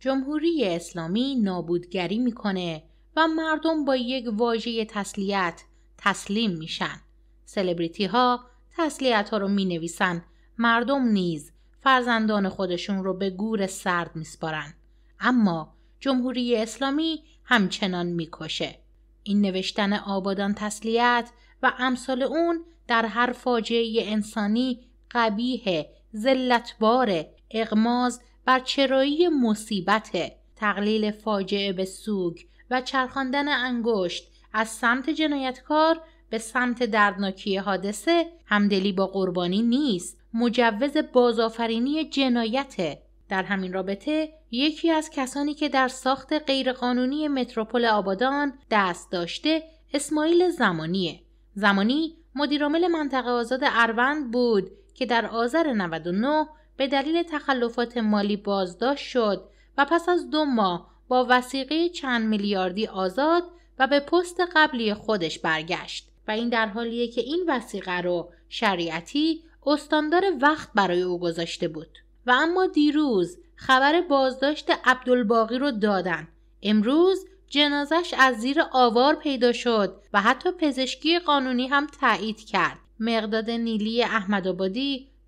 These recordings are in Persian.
جمهوری اسلامی نابودگری میکنه و مردم با یک واژه تسلیت تسلیم میشن سلبریتی ها تسلیت ها رو می نویسن. مردم نیز فرزندان خودشون رو به گور سرد میسپارن اما جمهوری اسلامی همچنان میکشه این نوشتن آبادان تسلیت و امثال اون در هر فاجعه انسانی قبیه زلتبار، اغماز بر چرایی مصیبت تقلیل فاجعه به سوگ و چرخاندن انگشت از سمت جنایتکار به سمت دردناکی حادثه همدلی با قربانی نیست مجوز بازآفرینی جنایته در همین رابطه یکی از کسانی که در ساخت غیرقانونی متروپول آبادان دست داشته اسماعیل زمانیه زمانی مدیرعامل منطقه آزاد اروند بود که در آذر 99 به دلیل تخلفات مالی بازداشت شد و پس از دو ماه با وسیقه چند میلیاردی آزاد و به پست قبلی خودش برگشت و این در حالیه که این وسیقه رو شریعتی استاندار وقت برای او گذاشته بود و اما دیروز خبر بازداشت عبدالباقی رو دادن امروز جنازش از زیر آوار پیدا شد و حتی پزشکی قانونی هم تایید کرد مقداد نیلی احمد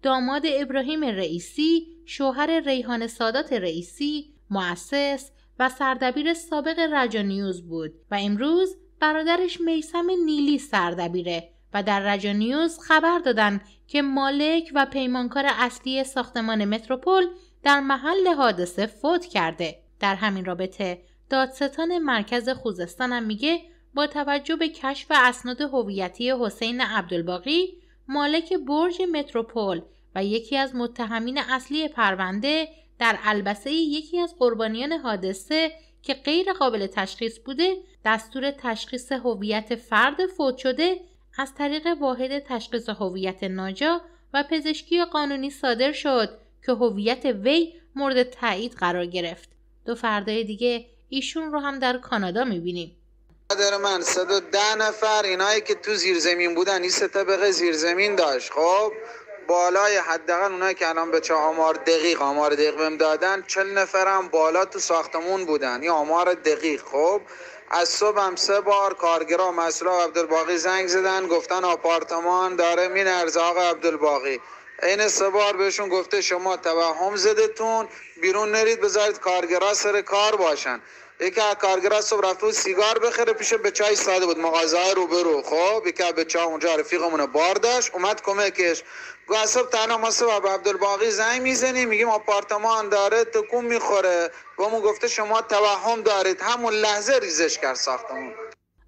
داماد ابراهیم رئیسی، شوهر ریحان سادات رئیسی، مؤسس و سردبیر سابق رجا نیوز بود و امروز برادرش میسم نیلی سردبیره و در رجا نیوز خبر دادن که مالک و پیمانکار اصلی ساختمان متروپول در محل حادثه فوت کرده. در همین رابطه دادستان مرکز خوزستان میگه با توجه به کشف اسناد هویتی حسین عبدالباقی مالک برج متروپول و یکی از متهمین اصلی پرونده در البسه یکی از قربانیان حادثه که غیر قابل تشخیص بوده دستور تشخیص هویت فرد فوت شده از طریق واحد تشخیص هویت ناجا و پزشکی قانونی صادر شد که هویت وی مورد تایید قرار گرفت دو فردای دیگه ایشون رو هم در کانادا میبینیم در من ده نفر اینایی که تو زمین بودن این سه طبقه زمین داشت خب بالای حداقل اونایی که الان به چه آمار دقیق آمار دقیق بهم دادن 40 نفرم بالا تو ساختمون بودن این آمار دقیق خب از صبح هم سه بار کارگرا آقا عبدالباقی زنگ زدن گفتن آپارتمان داره مینرزه آقا عبدالباقی این سه بار بهشون گفته شما توهم زدتون بیرون نرید بذارید کارگرا سر کار باشن یکی از کارگرا صبح رفتو سیگار بخره پیش به چای ساده بود مغازه رو برو خب یکی به چا اونجا بار داشت اومد کمکش گو اصاب تنها ما به عبدالباقی زنگ میزنیم میگیم آپارتمان داره تکون میخوره بهمون گفته شما توهم دارید همون لحظه ریزش کرد ساختمون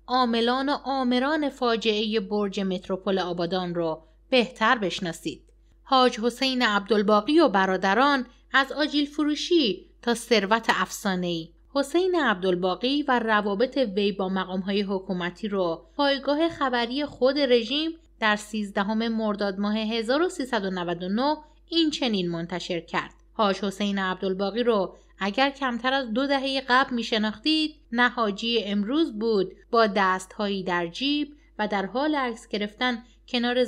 عاملان و آمران فاجعه برج متروپول آبادان رو بهتر بشناسید حاج حسین عبدالباقی و برادران از آجیل فروشی تا ثروت افسانه‌ای حسین عبدالباقی و روابط وی با های حکومتی رو پایگاه خبری خود رژیم در 13 مرداد ماه 1399 این چنین منتشر کرد. حاج حسین عبدالباقی رو اگر کمتر از دو دهه قبل می شناختید حاجی امروز بود با دستهایی در جیب و در حال عکس گرفتن کنار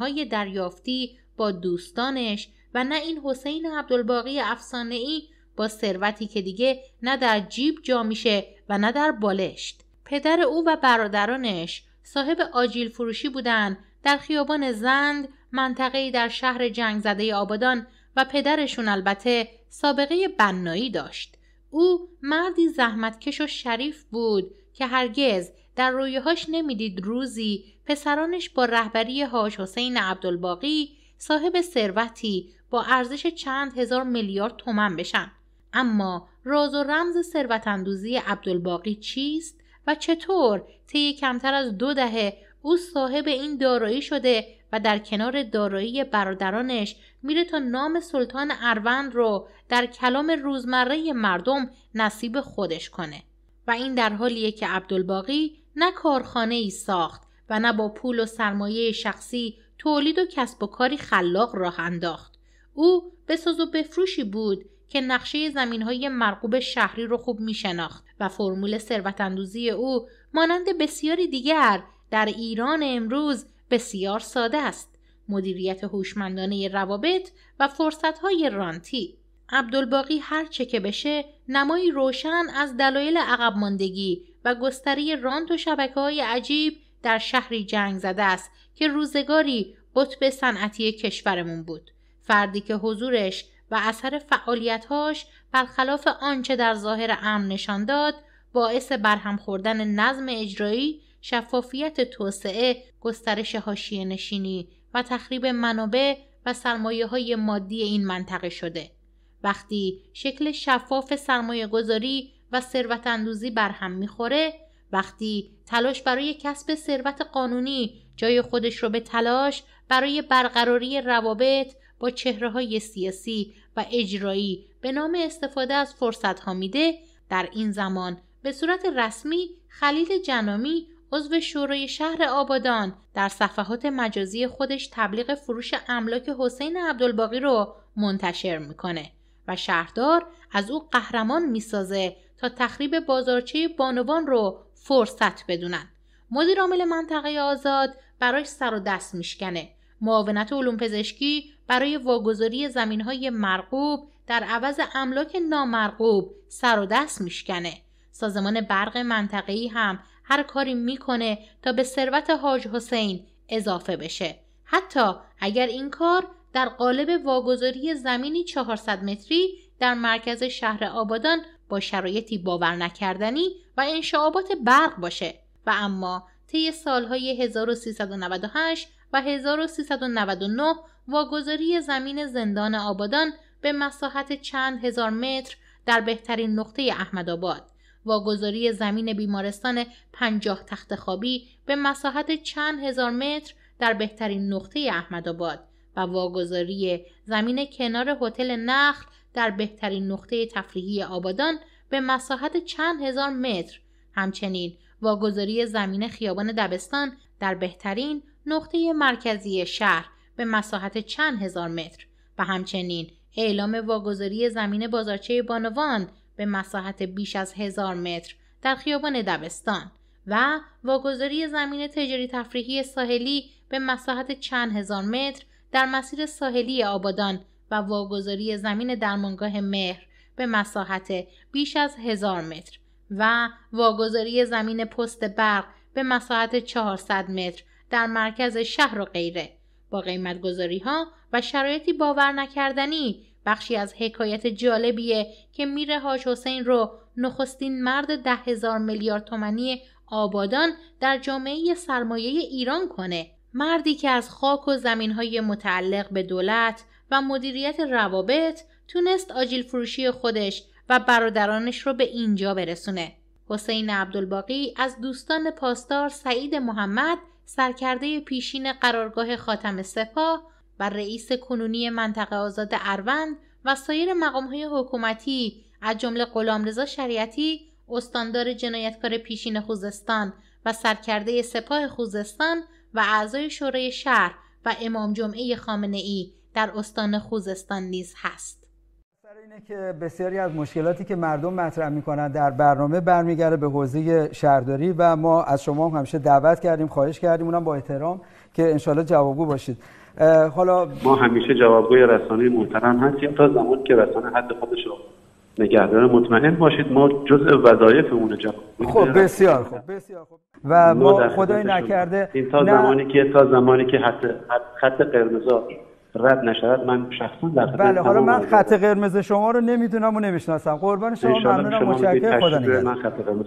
های دریافتی با دوستانش و نه این حسین عبدالباقی افسانه ای با ثروتی که دیگه نه در جیب جا میشه و نه در بالشت پدر او و برادرانش صاحب آجیل فروشی بودن در خیابان زند منطقه‌ای در شهر جنگ زده آبادان و پدرشون البته سابقه بنایی داشت او مردی زحمتکش و شریف بود که هرگز در رویهاش نمیدید روزی پسرانش با رهبری حاج حسین عبدالباقی صاحب ثروتی با ارزش چند هزار میلیارد تومن بشن اما راز و رمز ثروت اندوزی عبدالباقی چیست و چطور طی کمتر از دو دهه او صاحب این دارایی شده و در کنار دارایی برادرانش میره تا نام سلطان اروند رو در کلام روزمره مردم نصیب خودش کنه و این در حالیه که عبدالباقی نه کارخانه ای ساخت و نه با پول و سرمایه شخصی تولید و کسب و کاری خلاق راه انداخت او به ساز و بفروشی بود که نقشه زمین های مرغوب شهری رو خوب می شناخت و فرمول ثروت اندوزی او مانند بسیاری دیگر در ایران امروز بسیار ساده است مدیریت هوشمندانه روابط و فرصت های رانتی عبدالباقی هر چه که بشه نمایی روشن از دلایل عقب ماندگی و گستری رانت و شبکه های عجیب در شهری جنگ زده است که روزگاری قطب صنعتی کشورمون بود فردی که حضورش و اثر فعالیتهاش برخلاف آنچه در ظاهر امر نشان داد باعث برهم خوردن نظم اجرایی شفافیت توسعه گسترش حاشیه نشینی و تخریب منابع و سرمایه های مادی این منطقه شده وقتی شکل شفاف سرمایه گذاری و ثروت اندوزی برهم میخوره وقتی تلاش برای کسب ثروت قانونی جای خودش رو به تلاش برای برقراری روابط با چهره های سیاسی و اجرایی به نام استفاده از فرصت ها میده در این زمان به صورت رسمی خلیل جنامی عضو شورای شهر آبادان در صفحات مجازی خودش تبلیغ فروش املاک حسین عبدالباقی رو منتشر میکنه و شهردار از او قهرمان میسازه تا تخریب بازارچه بانوان رو فرصت بدونن مدیر عامل منطقه آزاد براش سر و دست میشکنه معاونت علوم پزشکی برای واگذاری زمین های مرغوب در عوض املاک نامرغوب سر و دست میشکنه. سازمان برق منطقه‌ای هم هر کاری میکنه تا به ثروت حاج حسین اضافه بشه. حتی اگر این کار در قالب واگذاری زمینی 400 متری در مرکز شهر آبادان با شرایطی باور نکردنی و انشعابات برق باشه و اما طی سالهای 1398 و 1399 واگذاری زمین زندان آبادان به مساحت چند هزار متر در بهترین نقطه احمدآباد واگذاری زمین بیمارستان پنجاه تخت خوابی به مساحت چند هزار متر در بهترین نقطه احمدآباد و واگذاری زمین کنار هتل نخل در بهترین نقطه تفریحی آبادان به مساحت چند هزار متر همچنین واگذاری زمین خیابان دبستان در بهترین نقطه مرکزی شهر به مساحت چند هزار متر و همچنین اعلام واگذاری زمین بازارچه بانوان به مساحت بیش از هزار متر در خیابان دبستان و واگذاری زمین تجاری تفریحی ساحلی به مساحت چند هزار متر در مسیر ساحلی آبادان و واگذاری زمین درمانگاه مهر به مساحت بیش از هزار متر و واگذاری زمین پست برق به مساحت 400 متر در مرکز شهر و غیره با قیمت ها و شرایطی باور نکردنی بخشی از حکایت جالبیه که میره هاش حسین رو نخستین مرد ده هزار میلیارد تومنی آبادان در جامعه سرمایه ایران کنه مردی که از خاک و زمین های متعلق به دولت و مدیریت روابط تونست آجیل فروشی خودش و برادرانش رو به اینجا برسونه حسین عبدالباقی از دوستان پاسدار سعید محمد سرکرده پیشین قرارگاه خاتم سپاه و رئیس کنونی منطقه آزاد اروند و سایر های حکومتی از جمله غلامرضا شریعتی استاندار جنایتکار پیشین خوزستان و سرکرده سپاه خوزستان و اعضای شورای شهر و امام جمعه خامنه ای در استان خوزستان نیز هست. خبر اینه که بسیاری از مشکلاتی که مردم مطرح میکنن در برنامه برمیگرده به حوزه شهرداری و ما از شما هم همیشه دعوت کردیم خواهش کردیم اونم با احترام که انشالله جوابگو باشید حالا ما همیشه جوابگوی رسانه محترم هستیم تا زمان که رسانه حد خودش رو نگهدار مطمئن باشید ما جزء وظایف اون جواب خب بسیار خب بسیار خوب و ما خدای نکرده این تا نه... زمانی که تا زمانی که حد خط قرمزا رد نشود من شخصا در بله حالا من خط قرمز شما رو نمیدونم و نمیشناسم قربان شما ممنونم متشکرم خدا نگهدار من خط قرمز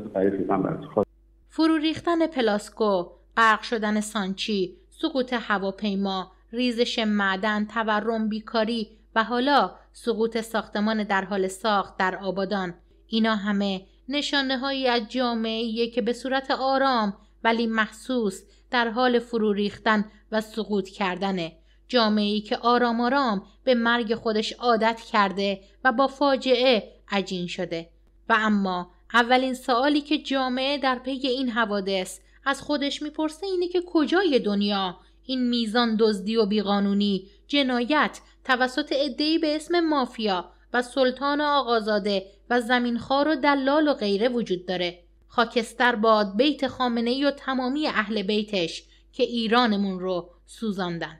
فرو ریختن پلاسکو غرق شدن سانچی سقوط هواپیما ریزش معدن تورم بیکاری و حالا سقوط ساختمان در حال ساخت در آبادان اینا همه نشانه هایی از جامعه که به صورت آرام ولی محسوس در حال فرو ریختن و سقوط کردنه ای که آرام آرام به مرگ خودش عادت کرده و با فاجعه عجین شده و اما اولین سوالی که جامعه در پی این حوادث از خودش میپرسه اینه که کجای دنیا این میزان دزدی و بیقانونی جنایت توسط عدهای به اسم مافیا و سلطان و آقازاده و زمینخوار و دلال و غیره وجود داره خاکستر باد بیت خامنه و تمامی اهل بیتش که ایرانمون رو سوزاندن